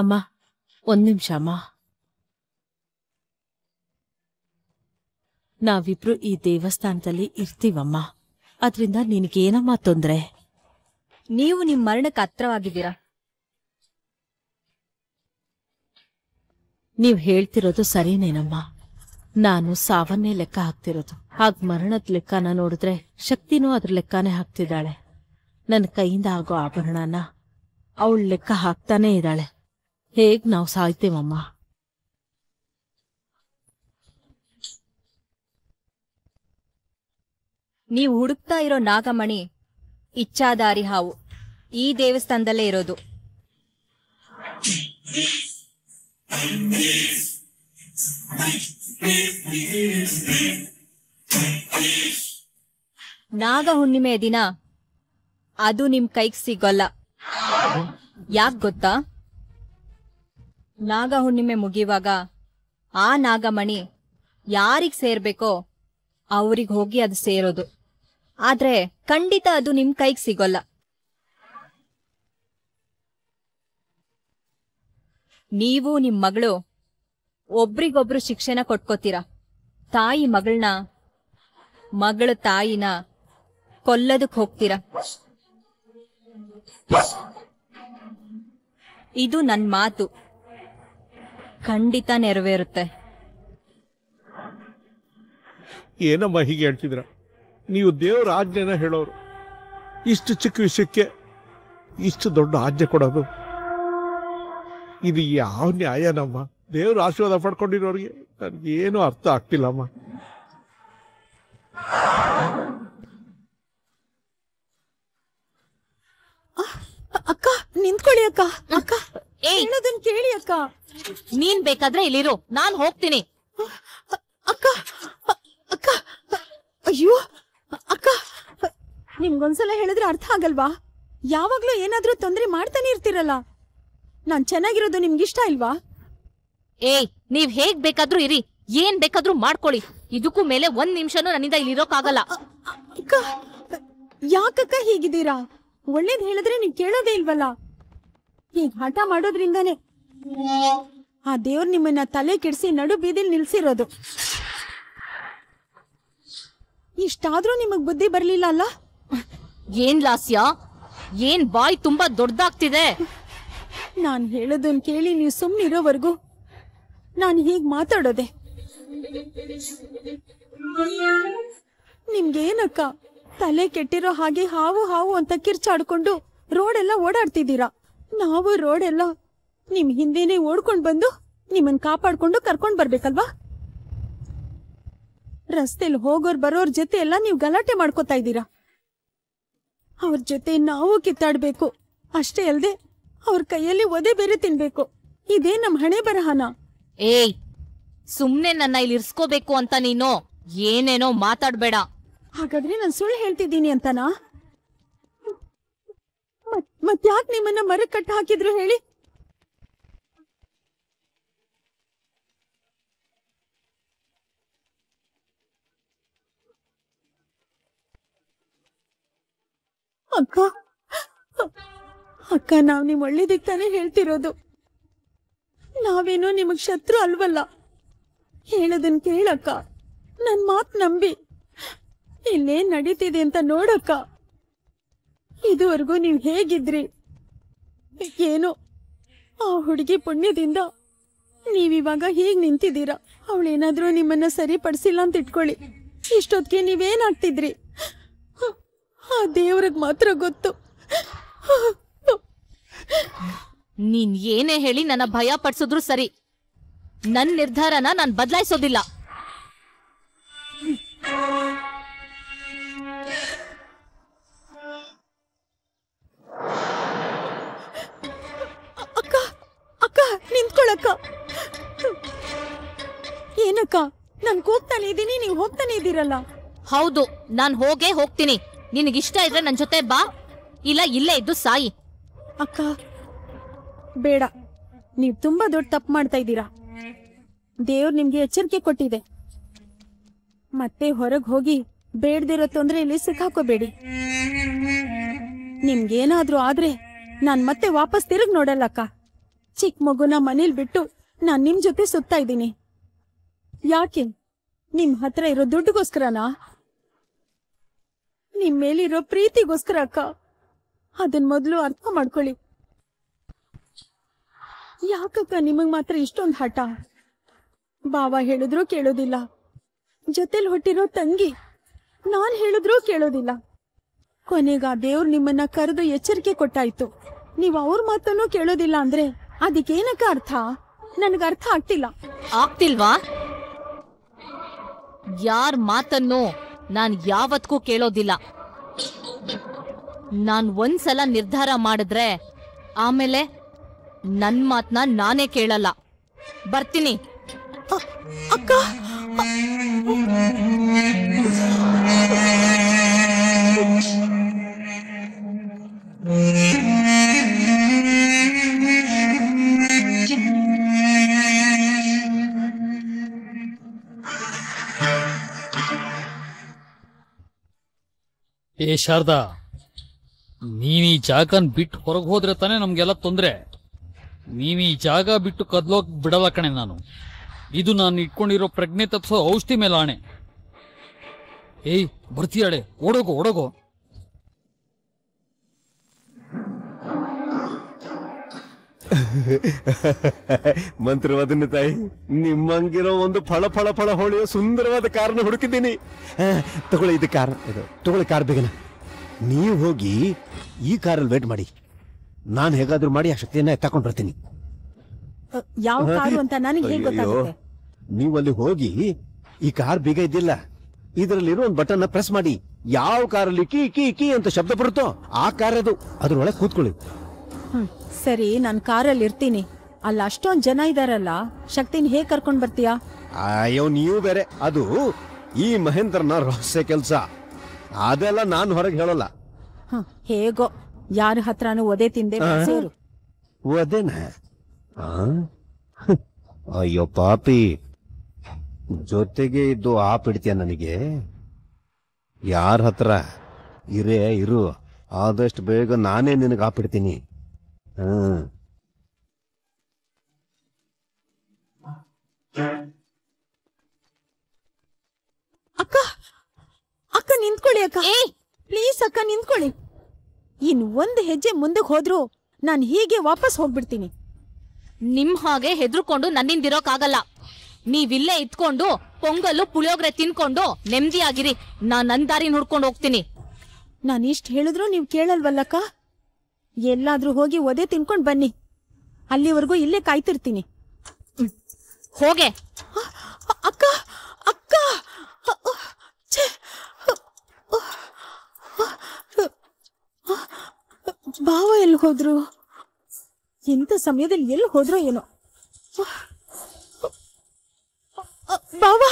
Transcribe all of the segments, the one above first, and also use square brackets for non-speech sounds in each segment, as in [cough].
ಅಮ್ಮ ಒಂದ್ ನಿಮಿಷ ಅಮ್ಮ ನಾವಿಬ್ರು ಈ ದೇವಸ್ಥಾನದಲ್ಲಿ ಇರ್ತೀವಮ್ಮ ಅದ್ರಿಂದ ನಿನಗೇನಮ್ಮ ತೊಂದ್ರೆ ನೀವು ನಿಮ್ ಮರಣಕ್ಕೆ ಹತ್ರವಾಗಿದ್ದೀರಾ ನೀವ್ ಹೇಳ್ತಿರೋದು ಸರಿನೇನಮ್ಮ ನಾನು ಸಾವನ್ನೇ ಲೆಕ್ಕ ಹಾಕ್ತಿರೋದು ಹಾಗ ಮರಣದ ಲೆಕ್ಕನ ನೋಡಿದ್ರೆ ಶಕ್ತಿನೂ ಅದ್ರ ಲೆಕ್ಕನೇ ಹಾಕ್ತಿದ್ದಾಳೆ ನನ್ನ ಕೈಯಿಂದ ಆಗೋ ಆಭರಣನ ಅವಳು ಲೆಕ್ಕ ಹಾಕ್ತಾನೇ ಇದ್ದಾಳೆ ಹೇಗ್ ನಾವು ಸಾಯ್ತೇವಮ್ಮ ನೀವು ಹುಡುಕ್ತಾ ಇರೋ ನಾಗಮಣಿ ಇಚ್ಛಾದಾರಿ ಹಾವು ಈ ದೇವಸ್ಥಾನದಲ್ಲೇ ಇರೋದು ನಾಗ ಹುಣ್ಣಿಮೆ ದಿನ ಅದು ನಿಮ್ ಕೈಗೆ ಸಿಗೋಲ್ಲ ಯಾಕೆ ಗೊತ್ತಾ ನಾಗ ಹುಣ್ಣಿಮೆ ಮುಗಿಯುವಾಗ ಆ ನಾಗಮಣಿ ಯಾರಿಗೆ ಸೇರ್ಬೇಕೋ ಅವ್ರಿಗೆ ಹೋಗಿ ಅದು ಸೇರೋದು ಆದ್ರೆ ಖಂಡಿತ ಅದು ನಿಮ್ ಕೈಗೆ ಸಿಗೋಲ್ಲ ನೀವು ನಿಮ್ ಮಗಳು ಒಬ್ರಿಗೊಬ್ರು ಶಿಕ್ಷಣ ಕೊಟ್ಕೋತೀರ ತಾಯಿ ಮಗಳನ್ನ ಮಗಳ ತಾಯಿನ ಕೊಲ್ಲದಕ್ಕೆ ಹೋಗ್ತೀರ ಇದು ನನ್ ಮಾತು ಖಂಡಿತ ನೆರವೇರುತ್ತೆ ಏನಮ್ಮ ಹೀಗೆ ಹೇಳ್ತಿದ್ರ ನೀವು ದೇವರ ಆಜ್ಞೆನ ಹೇಳೋರು ಇಷ್ಟು ಚಿಕ್ಕ ವಿಷಯಕ್ಕೆ ಇಷ್ಟು ದೊಡ್ಡ ಆಜ್ಞೆ ಕೊಡೋದು ಇದು ಯಾವ ನ್ಯಾಯನಮ್ಮ ದೇವ್ರ ಆಶೀರ್ವಾದ ಪಡ್ಕೊಂಡಿರೋರಿಗೆ ನನಗೇನು ಅರ್ಥ ಆಗ್ತಿಲ್ಲಮ್ಮ ಅಕ್ಕ ನಿಂತ್ಕೊಳ್ಳಿ ಅಕ್ಕ ಅಕ್ಕ ಕೇಳಿ ಅಕ್ಕ ನೀನ್ ಬೇಕಾದ್ರೆ ಇಲ್ಲಿರು ನಾನ್ ಹೋಗ್ತೀನಿ ಅಕ್ಕ ಅಕ್ಕ ಅಯ್ಯೋ ಅಕ್ಕ ನಿಮ್ಗೊಂದ್ಸಲ ಹೇಳಿದ್ರೆ ಅರ್ಥ ಆಗಲ್ವಾ ಯಾವಾಗ್ಲೂ ಏನಾದ್ರೂ ತೊಂದ್ರೆ ಮಾಡ್ತಾನೆ ಇರ್ತಿರಲ್ಲ ನಾನ್ ಚೆನ್ನಾಗಿರೋದು ನಿಮ್ಗಿಷ್ಟ ಇಲ್ವಾ ಏ ನೀವ್ ಹೇಗ್ ಬೇಕಾದ್ರೂ ಇರಿ ಏನ್ ಬೇಕಾದ್ರೂ ಮಾಡ್ಕೊಳ್ಳಿ ಇದಕ್ಕೂ ಮೇಲೆ ಒಂದ್ ನಿಮಿಷನೂ ನನ್ನಿಂದ ಇಲ್ಲಿರೋಕ್ಕಾಗಲ್ಲ ಅಕ್ಕ ಯಾಕಕ್ಕ ಹೀಗಿದ್ದೀರಾ ಒಳ್ಳೇದ್ ಹೇಳಿದ್ರೆ ನೀವ್ ಕೇಳೋದೇ ಇಲ್ವಲ್ಲ ಹೀಗ್ ಹಠ ಮಾಡೋದ್ರಿಂದಾನೇ ಆ ದೇವ್ರು ನಿಮ್ಮನ್ನ ತಲೆ ಕೆಡಿಸಿ ನಡು ಬೀದಿಲಿ ನಿಲ್ಸಿರೋದು ಇಷ್ಟಾದ್ರೂ ನಿಮಗ್ ಬುದ್ಧಿ ಬರ್ಲಿಲ್ಲ ಅಲ್ಲ ಏನ್ ಲಾಸ್ಯ ಏನ್ ಬಾಯ್ ತುಂಬಾ ದೊಡ್ಡದಾಗ್ತಿದೆ ನಾನ್ ಹೇಳೋದನ್ ಕೇಳಿ ನೀವು ಸುಮ್ಮನಿರೋವರೆಗೂ ನಾನು ಹೀಗ್ ಮಾತಾಡೋದೆ ನಿಮ್ಗೇನಕ್ಕ ತಲೆ ಕೆಟ್ಟಿರೋ ಹಾಗೆ ಹಾವು ಹಾವು ಅಂತ ಕಿರ್ಚಾಡ್ಕೊಂಡು ರೋಡ್ ರೋಡೆಲ್ಲ ಓಡಾಡ್ತಿದ್ದೀರಾ ನಾವು ರೋಡ್ ರೋಡೆಲ್ಲ ನಿಮ್ ಹಿಂದೇನೆ ಓಡ್ಕೊಂಡ್ ಬಂದು ನಿಮ್ಮನ್ ಕಾಪಾಡ್ಕೊಂಡು ಕರ್ಕೊಂಡ್ ಬರ್ಬೇಕಲ್ವಾ ರಸ್ತೆಲ್ ಹೋಗೋರ್ ಬರೋರ್ ಜೊತೆ ಎಲ್ಲ ನೀವ್ ಗಲಾಟೆ ಮಾಡ್ಕೋತಾ ಇದ್ದೀರಾ ಅವ್ರ ಜೊತೆ ನಾವು ಕಿತ್ತಾಡ್ಬೇಕು ಅಷ್ಟೇ ಅಲ್ದೆ ಅವ್ರ ಕೈಯಲ್ಲಿ ಒದೆ ಬೇರೆ ತಿನ್ಬೇಕು ಇದೇ ನಮ್ ಹಣೆ ಬರಹನ ಏಯ್ ಸುಮ್ನೆ ನನ್ನ ಇಲ್ಲಿ ಇರ್ಸ್ಕೋಬೇಕು ಅಂತ ನೀನು ಏನೇನೋ ಮಾತಾಡ್ಬೇಡ ಹಾಗಾದ್ರೆ ನಾನು ಸುಳ್ಳು ಹೇಳ್ತಿದ್ದೀನಿ ಅಂತನಾ ಮತ್ ನಿಮ್ಮನ್ನ ಮರ ಕಟ್ಟ ಹಾಕಿದ್ರು ಹೇಳಿ ಅಕ್ಕ ಅಕ್ಕ ನಾವ್ ನಿಮ್ ಒಳ್ಳೇದಿಕ್ ತಾನೇ ಹೇಳ್ತಿರೋದು ನಾವೇನೋ ನಿಮಗ್ ಶತ್ರು ಅಲ್ವಲ್ಲ ಹೇಳೋದನ್ ಕೇಳಕ್ಕ ನನ್ ಮಾತ್ ನಂಬಿ ಇಲ್ಲೇನ್ ನಡೀತಿದೆ ಅಂತ ನೋಡಕ್ಕ ಇದುವರೆಗೂ ನೀವ್ ಹೇಗಿದ್ರಿ ಏನೋ ಆ ಹುಡುಗಿ ಪುಣ್ಯದಿಂದ ನೀವಿವಾಗ ಹೀಗ್ ನಿಂತಿದ್ದೀರಾ ಅವಳೇನಾದ್ರೂ ನಿಮ್ಮನ್ನ ಸರಿಪಡಿಸಿಲ್ಲ ಅಂತ ಇಟ್ಕೊಳ್ಳಿ ಇಷ್ಟೊತ್ತಿಗೆ ನೀವೇನಾಗ್ತಿದ್ರಿ ಆ ದೇವ್ರಿಗೆ ಮಾತ್ರ ಗೊತ್ತು ನೀನ್ ಏನೇ ಹೇಳಿ ನನ್ನ ಭಯ ಪಡಿಸಿದ್ರು ಸರಿ ನನ್ನ ನಿರ್ಧಾರನ ನಾನು ಬದಲಾಯಿಸೋದಿಲ್ಲ ಅಕ್ಕ ಅಕ್ಕ ನಿಂತ್ಕೊಳಕ್ಕ ಏನಕ್ಕ ನನ್ ಕೂಗ್ತಾನೆ ಇದ್ದೀನಿ ನೀವು ಹೋಗ್ತಾನೆ ಇದ್ದೀರಲ್ಲ ಹೌದು ನಾನು ಹೋಗೇ ಹೋಗ್ತೀನಿ ನಿನಗಿಷ್ಟ ಇದ್ರೆ ನನ್ ಜೊತೆ ಬಾ ಇಲ್ಲ ಇಲ್ಲೇ ಇದ್ದು ಸಾಯಿ ಅಕ್ಕ ಬೇಡ ನೀವ್ ತುಂಬಾ ದೊಡ್ಡ ತಪ್ಪು ಮಾಡ್ತಾ ಇದ್ದೀರಾ ದೇವ್ರ ನಿಮ್ಗೆ ಎಚ್ಚರಿಕೆ ಕೊಟ್ಟಿದೆ ಮತ್ತೆ ಹೊರಗ್ ಹೋಗಿ ಬೇಡದಿರೋ ತೊಂದರೆಯಲ್ಲಿ ಸಿಕ್ಕಾಕೋಬೇಡಿ ನಿಮ್ಗೇನಾದ್ರೂ ಆದ್ರೆ ನಾನ್ ಮತ್ತೆ ವಾಪಸ್ ತಿರುಗ್ ನೋಡಲ್ಲ ಅಕ್ಕ ಚಿಕ್ಕ ಮಗುನ ಮನೇಲಿ ಬಿಟ್ಟು ನಾನ್ ನಿಮ್ ಜೊತೆ ಸುತ್ತಾ ಇದ್ದೀನಿ ಯಾಕೆ ನಿಮ್ ಹತ್ರ ಇರೋ ದುಡ್ಡುಗೋಸ್ಕರನಾ ನಿಮ್ ಮೇಲಿರೋ ಪ್ರೀತಿಗೋಸ್ಕರ ಅಕ್ಕ ಅದನ್ ಮೊದಲು ಅರ್ಥ ಮಾಡ್ಕೊಳ್ಳಿ ಯಾಕಕ್ಕ ನಿಮಗ್ ಮಾತ್ರ ಇಷ್ಟೊಂದು ಹಠ ಬಾವ ಹೇಳಿದ್ರು ಕೇಳೋದಿಲ್ಲ ಜೊತೆಲ್ ಹೊಟ್ಟಿರೋ ತಂಗಿ ನಾನ್ ಹೇಳಿದ್ರು ಕೇಳೋದಿಲ್ಲ ಕೊನೆಗ ದೇವ್ರು ನಿಮ್ಮನ್ನ ಕರೆದು ಎಚ್ಚರಿಕೆ ಕೊಟ್ಟಾಯ್ತು ನೀವ್ ಅವ್ರ ಮಾತನ್ನು ಕೇಳೋದಿಲ್ಲ ಅಂದ್ರೆ ಅದಕ್ಕೇನಕ್ಕ ಅರ್ಥ ನನಗ ಅರ್ಥ ಆಗ್ತಿಲ್ಲ ಆಗ್ತಿಲ್ವಾ ಯಾರ್ ಮಾತನ್ನು ನಾನು ಯಾವತ್ತೂ ಕೇಳೋದಿಲ್ಲ ನಾನ್ ಒಂದ್ಸಲ ನಿರ್ಧಾರ ಮಾಡಿದ್ರೆ ಆಮೇಲೆ ನನ್ ಮಾತನ್ನ ನಾನೇ ಕೇಳಲ್ಲ ಬರ್ತೀನಿ ಅಕ್ಕ ಏ ಶಾರದಾ ನೀವು ಈ ಜಾಗನ್ ಬಿಟ್ಟು ಹೊರಗೆ ಹೋದ್ರೆ ತಾನೇ ನಮ್ಗೆಲ್ಲ ತೊಂದ್ರೆ ನೀನ್ ಈ ಜಾಗ ಬಿಟ್ಟು ಕದ್ಲೋಕ್ ಬಿಡಲ್ಲ ಕಣೆ ನಾನು ಇದು ನಾನು ಇಟ್ಕೊಂಡಿರೋ ಪ್ರಜ್ಞೆ ತಪ್ಸೋ ಔಷಧಿ ಮೇಲೆ ಆಣೆ ಏಯ್ ಬರ್ತೀಯಾಳೆ ಓಡೋಗು ಓಡೋಗೋ [laughs] ಮಂತ್ರವಾದನ ತಾಯಿ ನಿಮ್ಮಂಗಿರೋ ಒಂದು ಫಳ ಫಳ ಫಳ ಹೊಳೆಯ ಸುಂದರವಾದ ಕಾರನ್ನ ಹುಡುಕಿದ್ದೀನಿ ತಗೊಳ್ಳಿ ಇದು ಕಾರ್ ಇದು ತಗೊಳ್ಳಿ ಕಾರ್ ಬೇಗನ ನೀವು ಹೋಗಿ ಈ ಕಾರಲ್ಲಿ ವೇಟ್ ಮಾಡಿ ನಾನು ಹೇಗಾದ್ರೂ ಮಾಡಿ ಆ ಶಕ್ತಿಯನ್ನ ತಕೊಂಡ್ ಬರ್ತೀನಿ ಯಾವ ಕಾರು ಅಂತ ನನಗೆ ಹೇಗೆ ಗೊತ್ತಾಗುತ್ತೆ ನೀವು ಅಲ್ಲಿ ಹೋಗಿ ಈ ಕಾರ್ ಬೀಗ ಇದ್ದಿಲ್ಲ ಇದರಲ್ಲಿರೋ ಒಂದು ಬಟನ್ ಪ್ರೆಸ್ ಮಾಡಿ ಯಾವ ಕಾರಲ್ಲಿ ಕಿ ಕಿ ಕಿ ಅಂತ ಶಬ್ದ ಬರುತ್ತೋ ಆ ಕಾರ್ ಅದು ಅದ್ರೊಳಗೆ ಕೂತ್ಕೊಳ್ಳಿ ಸರಿ ನಾನು ಕಾರಲ್ಲಿ ಇರ್ತೀನಿ ಅಲ್ಲಿ ಅಷ್ಟೊಂದು ಜನ ಇದಾರಲ್ಲ ಶಕ್ತಿನ ಹೇಗೆ ಕರ್ಕೊಂಡು ಬರ್ತೀಯ ಅಯ್ಯೋ ನೀವು ಬೇರೆ ಅದು ಈ ಮಹೇಂದ್ರನ ರಹಸ್ಯ ಕೆಲಸ ಅದೆಲ್ಲ ನಾನು ಹೊರಗೆ ಹೇಳಲ್ಲ ಹೇಗೋ ಯಾರ ಹತ್ರಾನು ಒದೆ ತಿಂದೆ ಒದೇನ ಅಯ್ಯೋ ಪಾಪಿ ಜೊತೆಗೆ ಇದ್ದು ಆ ಪಿಡ್ತೀಯ ನನಗೆ ಯಾರ ಹತ್ರ ಇರೇ ಇರು ಆದಷ್ಟು ಬೇಗ ನಾನೇ ನಿನಗೆ ಆ ಪಿಡ್ತೀನಿ ಅಕ್ಕ ಅಕ್ಕ ನಿಂತ್ಕೊಳ್ಳಿ ಅಕ್ಕ ಪ್ಲೀಸ್ ಅಕ್ಕ ನಿಂತ್ಕೊಳ್ಳಿ ಇನ್ ಒಂದು ಹೆಜ್ಜೆ ಮುಂದಕ್ಕೆ ಹೋದ್ರು ನಾನು ಹೀಗೆ ವಾಪಸ್ ಹೋಗ್ಬಿಡ್ತೀನಿ ನಿಮ್ ಹಾಗೆ ನನ್ನಿಂದ ಆಗಲ್ಲ ನೀವಿಲ್ಲೇ ಇತ್ಕೊಂಡು ಪೊಂಗಲ್ಲು ಪುಳಿಯೋಗ್ರೆ ತಿನ್ಕೊಂಡು ನೆಮ್ಮದಿ ಆಗಿರಿ ನಾನು ನನ್ನ ದಾರಿ ನೋಡ್ಕೊಂಡು ಹೋಗ್ತೀನಿ ನಾನು ಇಷ್ಟು ಹೇಳಿದ್ರು ನೀವು ಕೇಳಲ್ವಲ್ಲಕ್ಕ ಎಲ್ಲಾದ್ರೂ ಹೋಗಿ ಒದೆ ತಿನ್ಕೊಂಡ್ ಬನ್ನಿ ಅಲ್ಲಿವರೆಗೂ ಇಲ್ಲೇ ಕಾಯ್ತಿರ್ತೀನಿ ಹೋಗೆ ಅಕ್ಕ ಅಕ್ಕ ಭಾವ ಎಲ್ಲಿ ಹೋದ್ರು ಇಂಥ ಸಮಯದಲ್ಲಿ ಎಲ್ಲಿ ಹೋದ್ರೋ ಏನೋ ಬಾವಾ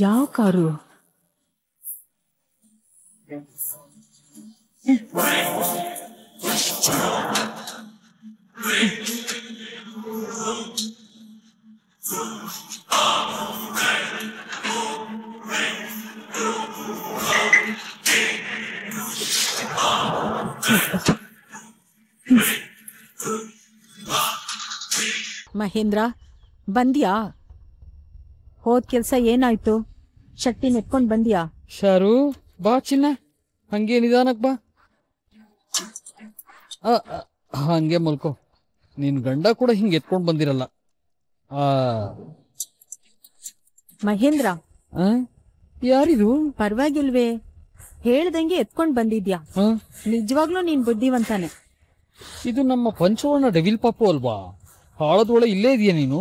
ಯಾವ ಕಾರು ಮಹೇಂದ್ರ ಬಂದಿಯಾ ಹೋದ್ ಕೆಲ್ಸ ಏನಾಯ್ತು ಶಕ್ತಿ ನೆಟ್ಕೊಂಡ್ ಬಂದ್ಯಾ ಶಾರು ಬಾ ಚಿನ್ನ ಹಂಗೆ ನಿಧಾನಕ್ ಬಾ ಆ, ಹಂಗೆ ಮಲ್ಕೋ ನಿನ್ ಗಂಡ ಕೂಡ ಹಿಂಗೆ ಎತ್ಕೊಂಡ್ ಬಂದಿರಲ್ಲ ಆ ಮಹೇಂದ್ರ ಯಾರಿದು ಪರವಾಗಿಲ್ವೇ ಹೇಳ್ದಂಗೆ ಎತ್ಕೊಂಡ್ ಬಂದಿದ್ಯಾ ನಿಜವಾಗ್ಲೂ ನೀನ್ ಬುದ್ಧಿವಂತಾನೆ ಇದು ನಮ್ಮ ಪಂಚವರ್ಣ ಡೆವಿಲ್ ಪಾಪು ಅಲ್ವಾ ಹಾಳದೊಳ ಇಲ್ಲೇ ಇದೆಯಾ ನೀನು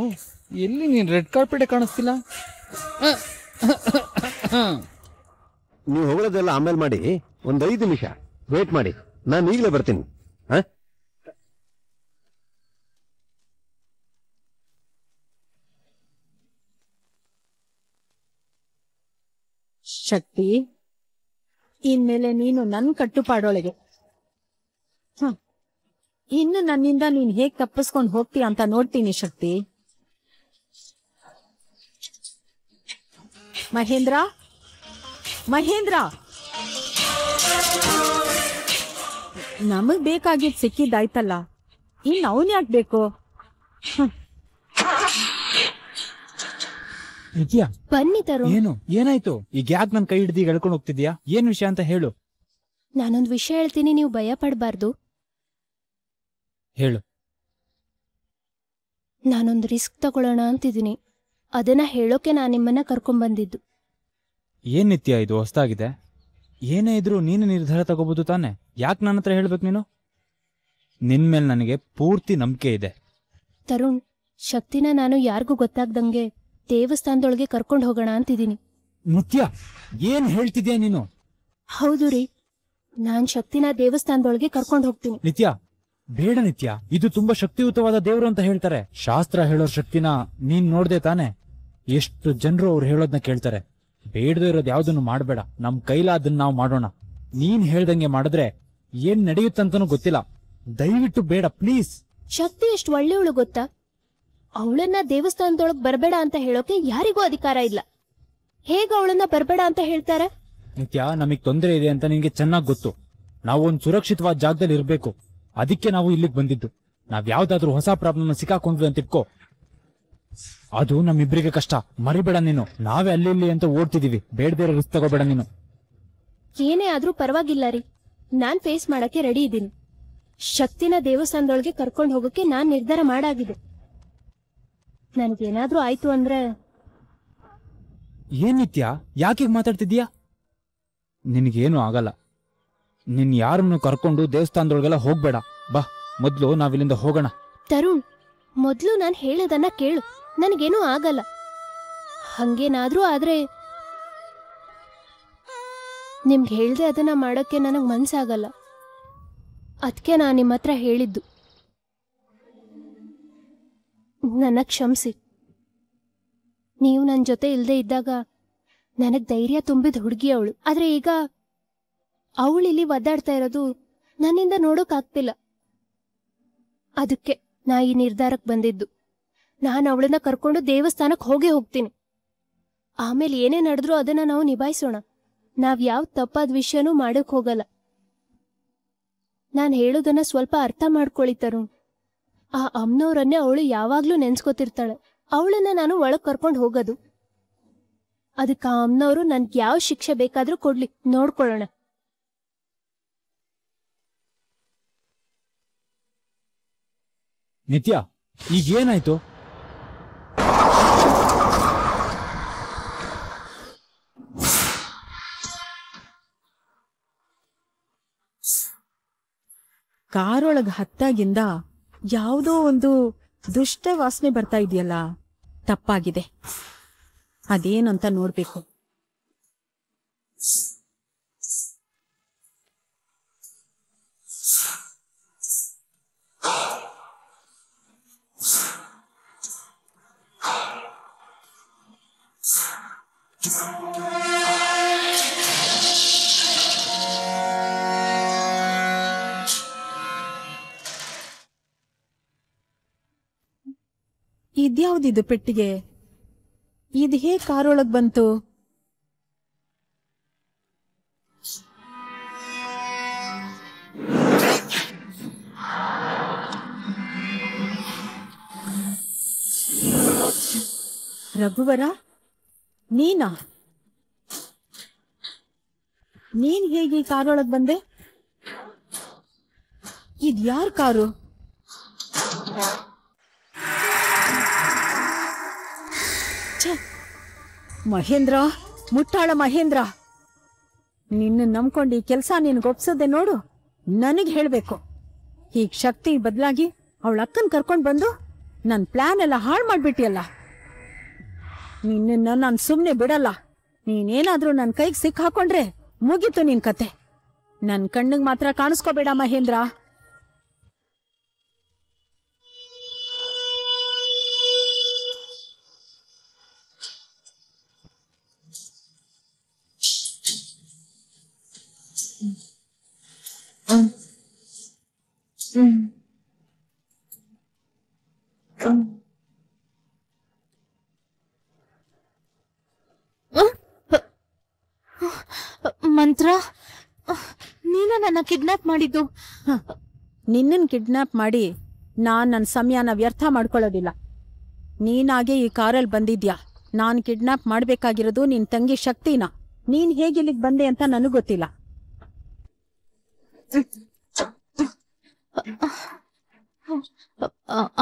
ಎಲ್ಲಿ ನೀನ್ ರೆಡ್ ಕಾರ್ಪೆಟೇ ಕಾಣಿಸ್ತಿಲ್ಲ ನೀವು ಹೋಗೋದೆಲ್ಲ ಆಮೇಲೆ ಮಾಡಿ ಒಂದು ಐದು ನಿಮಿಷ ವೇಟ್ ಮಾಡಿ ನಾನು ಈಗಲೇ ಬರ್ತೀನಿ ಶಕ್ತಿ ಇನ್ಮೇಲೆ ನೀನು ನನ್ನ ಕಟ್ಟುಪಾಡೊಳಗೆ ಇನ್ನು ನನ್ನಿಂದ ನೀನ್ ಹೇಗ್ ತಪ್ಪಿಸ್ಕೊಂಡು ಹೋಗ್ತೀಯ ಅಂತ ನೋಡ್ತೀನಿ ಶಕ್ತಿ ಮಹೇಂದ್ರ ಮಹೇಂದ್ರ ನಮಗ್ ಬೇಕಾಗಿದ್ ಸಿಕ್ಕಿದ್ದಾಯ್ತಲ್ಲ ಇನ್ ಅವನ್ ಯಾಕೆ ಬೇಕು ಬನ್ನಿ ತರು ಏನು ಏನಾಯ್ತು ಈಗ ಯಾಕೆ ನನ್ ಕೈ ಹಿಡ್ದು ಎಳ್ಕೊಂಡು ಹೋಗ್ತಿದ್ಯಾ ಏನ್ ವಿಷಯ ಅಂತ ಹೇಳು ನಾನೊಂದ್ ವಿಷಯ ಹೇಳ್ತೀನಿ ನೀವು ಭಯ ಪಡಬಾರ್ದು ಹೇಳು ನಾನೊಂದು ರಿಸ್ಕ್ ತಗೊಳ್ಳೋಣ ಅಂತಿದ್ದೀನಿ ಅದನ್ನ ಹೇಳೋಕೆ ನಾನು ನಿಮ್ಮನ್ನ ಬಂದಿದ್ದು ಏನ್ ನಿತ್ಯ ಇದು ಹೊಸ್ತಾಗಿದೆ ಏನೇ ಇದ್ರೂ ನೀನು ನಿರ್ಧಾರ ತಗೋಬಹುದು ತಾನೆ ಯಾಕೆ ನನ್ನ ಹತ್ರ ಹೇಳ್ಬೇಕು ನೀನು ನಿನ್ ಮೇಲೆ ನನಗೆ ಪೂರ್ತಿ ನಂಬಿಕೆ ಇದೆ ತರುಣ್ ಶಕ್ತಿನ ನಾನು ಯಾರಿಗೂ ಗೊತ್ತಾಗ್ದಂಗೆ ದೇವಸ್ಥಾನದೊಳಗೆ ಕರ್ಕೊಂಡು ಹೋಗೋಣ ಅಂತಿದ್ದೀನಿ ನಿತ್ಯ ಏನ್ ಹೇಳ್ತಿದ್ಯಾ ನೀನು ಹೌದು ರೀ ನಾನ್ ಶಕ್ತಿನ ದೇವಸ್ಥಾನದೊಳಗೆ ಕರ್ಕೊಂಡು ಹೋಗ್ತೀನಿ ನಿತ್ಯ ಬೇಡ ನಿತ್ಯ ಇದು ತುಂಬಾ ಶಕ್ತಿಯುತವಾದ ದೇವರು ಅಂತ ಹೇಳ್ತಾರೆ ಶಾಸ್ತ್ರ ಹೇಳೋ ಶಕ್ತಿನ ನೀನ್ ನೋಡ್ದೆ ತಾನೆ ಎಷ್ಟು ಜನರು ಅವ್ರು ಹೇಳೋದನ್ನ ಕೇಳ್ತಾರೆ ಬೇಡದೇ ಇರೋದು ಯಾವ್ದನ್ನು ಮಾಡಬೇಡ ನಮ್ ಕೈಲ ಅದನ್ನ ನಾವು ಮಾಡೋಣ ನೀನ್ ಹೇಳ್ದಂಗೆ ಮಾಡಿದ್ರೆ ಏನ್ ನಡೆಯುತ್ತಂತನು ಗೊತ್ತಿಲ್ಲ ದಯವಿಟ್ಟು ಬೇಡ ಪ್ಲೀಸ್ ಶಕ್ತಿ ಎಷ್ಟು ಒಳ್ಳೆಯವಳು ಗೊತ್ತಾ ಅವಳನ್ನ ದೇವಸ್ಥಾನದೊಳಗ್ ಬರಬೇಡ ಅಂತ ಹೇಳೋಕೆ ಯಾರಿಗೂ ಅಧಿಕಾರ ಇಲ್ಲ ಹೇಗ ಅವಳನ್ನ ಬರಬೇಡ ಅಂತ ಹೇಳ್ತಾರೆ ನಿತ್ಯ ನಮಗ್ ತೊಂದರೆ ಇದೆ ಅಂತ ನಿನ್ಗೆ ಚೆನ್ನಾಗ್ ಗೊತ್ತು ಒಂದ್ ಸುರಕ್ಷಿತವಾದ ಜಾಗದಲ್ಲಿ ಇರ್ಬೇಕು ಅದಕ್ಕೆ ನಾವು ಇಲ್ಲಿಗೆ ಬಂದಿದ್ದು ನಾವ್ ಯಾವ್ದಾದ್ರು ಹೊಸ ಪ್ರಾಬ್ಲಮ್ ಸಿಕ್ಕಾಕೊಂಡ್ವಿ ಅಂತ ಇಟ್ಕೋ ಅದು ನಮ್ಮಿಬ್ರಿಗೆ ಕಷ್ಟ ಮರಿಬೇಡ ನೀನು ನಾವೇ ಅಲ್ಲಿ ಇಲ್ಲಿ ಅಂತ ಓಡ್ತಿದೀವಿ ಬೇಡ ಬೇರೆ ರಿಸ್ಕ್ ತಗೋಬೇಡ ನೀನು ಏನೇ ಆದ್ರೂ ಪರವಾಗಿಲ್ಲ ರೀ ನಾನ್ ಫೇಸ್ ಮಾಡಕ್ಕೆ ರೆಡಿ ಇದ್ದೀನಿ ಶಕ್ತಿನ ದೇವಸ್ಥಾನದೊಳಗೆ ಕರ್ಕೊಂಡು ಹೋಗಕ್ಕೆ ನಾನ್ ನಿರ್ಧಾರ ಮಾಡಾಗಿದೆ ನನ್ಗೇನಾದ್ರೂ ಆಯ್ತು ಅಂದ್ರೆ ಏನ್ ನಿತ್ಯ ಯಾಕೆ ಮಾತಾಡ್ತಿದ್ಯಾ ನಿನಗೇನು ಆಗಲ್ಲ ನಿನ್ ಯಾರನ್ನು ಕರ್ಕೊಂಡು ದೇವಸ್ಥಾನದೊಳಗೆಲ್ಲ ಹೋಗ್ಬೇಡ ಬಾ ಮೊದ್ಲು ನಾವಿಲ್ಲಿಂದ ಹೋಗೋಣ ತರುಣ್ ಮೊದ್ಲು ನಾನ್ ಹೇಳದನ್ನ ಕೇಳು ನನಗೇನೂ ಆಗಲ್ಲ ಹಂಗೇನಾದ್ರೂ ಆದ್ರೆ ನಿಮ್ಗೆ ಹೇಳ್ದೆ ಅದನ್ನ ಮಾಡೋಕ್ಕೆ ನನಗೆ ಮನ್ಸಾಗಲ್ಲ ಅದಕ್ಕೆ ನಾನು ನಿಮ್ಮ ಹತ್ರ ಹೇಳಿದ್ದು ನನ್ನ ಕ್ಷಮಿಸಿ ನೀವು ನನ್ನ ಜೊತೆ ಇಲ್ಲದೆ ಇದ್ದಾಗ ನನಗೆ ಧೈರ್ಯ ತುಂಬಿದ ಹುಡುಗಿ ಅವಳು ಆದರೆ ಈಗ ಇಲ್ಲಿ ಒದ್ದಾಡ್ತಾ ಇರೋದು ನನ್ನಿಂದ ನೋಡೋಕ್ಕಾಗ್ತಿಲ್ಲ ಅದಕ್ಕೆ ನಾ ಈ ನಿರ್ಧಾರಕ್ಕೆ ಬಂದಿದ್ದು ನಾನು ಅವಳನ್ನ ಕರ್ಕೊಂಡು ದೇವಸ್ಥಾನಕ್ಕೆ ಹೋಗೇ ಹೋಗ್ತೀನಿ ಆಮೇಲೆ ಏನೇ ನಡೆದ್ರೂ ಅದನ್ನ ನಾವು ನಿಭಾಯಿಸೋಣ ನಾವ್ ಯಾವ ತಪ್ಪಾದ ವಿಷಯನೂ ಮಾಡಕ್ ಹೋಗಲ್ಲ ನಾನು ಹೇಳೋದನ್ನ ಸ್ವಲ್ಪ ಅರ್ಥ ಮಾಡ್ಕೊಳ್ಳಿ ತರುಣ್ ಆ ಅಮ್ನವ್ರನ್ನೇ ಅವಳು ಯಾವಾಗ್ಲೂ ನೆನ್ಸ್ಕೊತಿರ್ತಾಳೆ ಅವಳನ್ನ ನಾನು ಒಳಗ್ ಕರ್ಕೊಂಡು ಹೋಗೋದು ಅದಕ್ಕೆ ಆ ಅಮ್ಮನವರು ನನ್ಗೆ ಯಾವ ಶಿಕ್ಷೆ ಬೇಕಾದ್ರೂ ಕೊಡ್ಲಿ ನೋಡ್ಕೊಳ್ಳೋಣ ನಿತ್ಯ ಈಗೇನಾಯ್ತು ಕಾರೊಳಗ್ ಹತ್ತಾಗಿಂದ ಯಾವುದೋ ಒಂದು ದುಷ್ಟ ವಾಸನೆ ಬರ್ತಾ ಇದೆಯಲ್ಲ ತಪ್ಪಾಗಿದೆ ಅದೇನಂತ ನೋಡ್ಬೇಕು ಇದು ಪೆಟ್ಟಿಗೆ ಇದು ಹೇ ಕಾರೊಳಗ್ ಬಂತು ರಘುವರ ನೀನಾ ನೀನ್ ಹೇಗೆ ಕಾರೊಳಗ್ ಬಂದೆ ಇದ್ ಯಾರ್ ಕಾರು ಮಹೇಂದ್ರ ಮುಟ್ಟಾಳ ಮಹೇಂದ್ರ ನಿನ್ನ ನಂಬ್ಕೊಂಡು ಈ ಕೆಲಸ ನಿನಗೆ ಒಪ್ಸದೆ ನೋಡು ನನಗೆ ಹೇಳಬೇಕು ಈಗ ಶಕ್ತಿ ಬದಲಾಗಿ ಅವಳ ಅಕ್ಕನ ಕರ್ಕೊಂಡು ಬಂದು ನನ್ನ ಪ್ಲ್ಯಾನ್ ಎಲ್ಲ ಹಾಳು ಮಾಡಿಬಿಟ್ಟಿಯಲ್ಲ ನಿನ್ನನ್ನು ನಾನು ಸುಮ್ಮನೆ ಬಿಡಲ್ಲ ನೀನೇನಾದರೂ ನನ್ನ ಕೈಗೆ ಸಿಕ್ಕಾಕೊಂಡ್ರೆ ಮುಗೀತು ನಿನ್ನ ಕತೆ ನನ್ನ ಕಣ್ಣಿಗೆ ಮಾತ್ರ ಕಾಣಿಸ್ಕೋಬೇಡ ಮಹೇಂದ್ರ ಮಂತ್ರ ನೀನ ನನ್ನ ಕಿಡ್ನಾಪ್ ಮಾಡಿದ್ದು ನಿನ್ನನ್ ಕಿಡ್ನಾಪ್ ಮಾಡಿ ನಾನ್ ನನ್ನ ಸಮಯನ ವ್ಯರ್ಥ ಮಾಡ್ಕೊಳ್ಳೋದಿಲ್ಲ ನೀನಾಗೆ ಈ ಕಾರಲ್ಲಿ ಬಂದಿದ್ಯಾ ನಾನು ಕಿಡ್ನಾಪ್ ಮಾಡ್ಬೇಕಾಗಿರೋದು ನಿನ್ ತಂಗಿ ಶಕ್ತಿನ ನೀನ್ ಹೇಗೆ ಇಲ್ಲಿಗೆ ಬಂದೆ ಅಂತ ನನಗೆ ಗೊತ್ತಿಲ್ಲ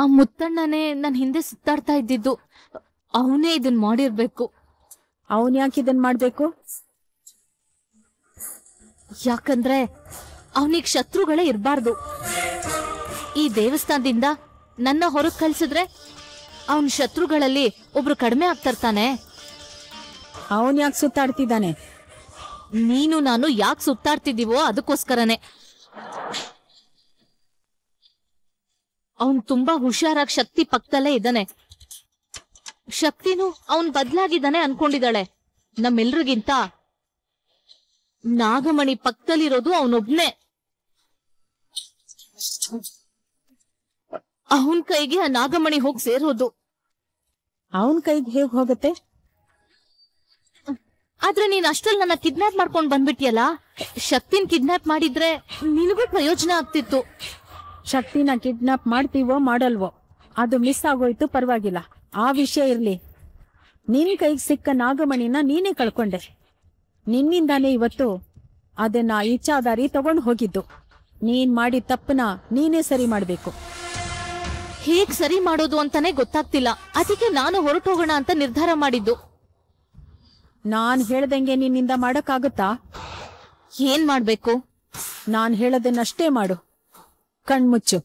ಆ ಮುತ್ತಣ್ಣನೇ ನನ್ ಹಿಂದೆ ಸುತ್ತಾಡ್ತಾ ಇದ್ದಿದ್ದು ಅವನೇ ಇದನ್ ಮಾಡಿರ್ಬೇಕು ಅವನ್ ಯಾಕೆ ಇದನ್ ಮಾಡ್ಬೇಕು ಯಾಕಂದ್ರೆ ಅವನಿಗೆ ಶತ್ರುಗಳೇ ಇರಬಾರ್ದು ಈ ದೇವಸ್ಥಾನದಿಂದ ನನ್ನ ಹೊರಗ್ ಕಲ್ಸಿದ್ರೆ ಅವನ್ ಶತ್ರುಗಳಲ್ಲಿ ಒಬ್ರು ಕಡಿಮೆ ಇರ್ತಾನೆ ಅವನ್ ಯಾಕೆ ಸುತ್ತಾಡ್ತಿದ್ದಾನೆ ನೀನು ನಾನು ಯಾಕೆ ಸುತ್ತಾಡ್ತಿದ್ದೀವೋ ಅದಕ್ಕೋಸ್ಕರನೇ ಅವನ್ ತುಂಬಾ ಹುಷಾರಾಗಿ ಶಕ್ತಿ ಪಕ್ಕದಲ್ಲೇ ಇದ್ದಾನೆ ಶಕ್ತಿನೂ ಅವನ್ ಬದ್ಲಾಗಿದ್ದಾನೆ ಅನ್ಕೊಂಡಿದ್ದಾಳೆ ನಮ್ಮೆಲ್ರಿಗಿಂತ ನಾಗಮಣಿ ಪಕ್ಕದಲ್ಲಿರೋದು ಅವನೊಬ್ನೇ ಅವನ್ ಕೈಗೆ ಆ ನಾಗಮಣಿ ಹೋಗಿ ಸೇರೋದು ಅವನ್ ಕೈಗೆ ಹೇಗ್ ಹೋಗತ್ತೆ ಆದ್ರೆ ನೀನ್ ಅಷ್ಟ್ರಲ್ಲಿ ನನ್ನ ಕಿಡ್ನಾಪ್ ಮಾಡ್ಕೊಂಡ್ ಬಂದ್ಬಿಟ್ಟಿಯಲ್ಲ ಶಕ್ತಿನ್ ಕಿಡ್ನಾಪ್ ಮಾಡಿದ್ರೆ ನಿನಗೂ ಪ್ರಯೋಜನ ಆಗ್ತಿತ್ತು ಶಕ್ತಿನ ಕಿಡ್ನಾಪ್ ಮಾಡ್ತೀವೋ ಮಾಡಲ್ವೋ ಅದು ಮಿಸ್ ಆಗೋಯ್ತು ಪರವಾಗಿಲ್ಲ ಆ ವಿಷಯ ಇರ್ಲಿ ನಿನ್ ಕೈಗೆ ಸಿಕ್ಕ ನಾಗಮಣಿನ ನೀನೇ ಕಳ್ಕೊಂಡೆ ನಿನ್ನಿಂದಾನೇ ಇವತ್ತು ಅದನ್ನ ಇಚ್ಛಾದಾರಿ ತಗೊಂಡು ಹೋಗಿದ್ದು ನೀನ್ ಮಾಡಿ ತಪ್ಪನ ನೀನೇ ಸರಿ ಮಾಡಬೇಕು ಹೇಗ್ ಸರಿ ಮಾಡೋದು ಅಂತಾನೆ ಗೊತ್ತಾಗ್ತಿಲ್ಲ ಅದಕ್ಕೆ ನಾನು ಹೊರಟೋಗೋಣ ಅಂತ ನಿರ್ಧಾರ ಮಾಡಿದ್ದು ನಾನ್ ಹೇಳ್ದಂಗೆ ನಿನ್ನಿಂದ ಮಾಡಕ್ಕಾಗುತ್ತಾ ಏನ್ ಮಾಡ್ಬೇಕು ನಾನ್ ಹೇಳೋದನ್ನಷ್ಟೇ ಮಾಡು ಕಣ್ಮುಚ್ಚು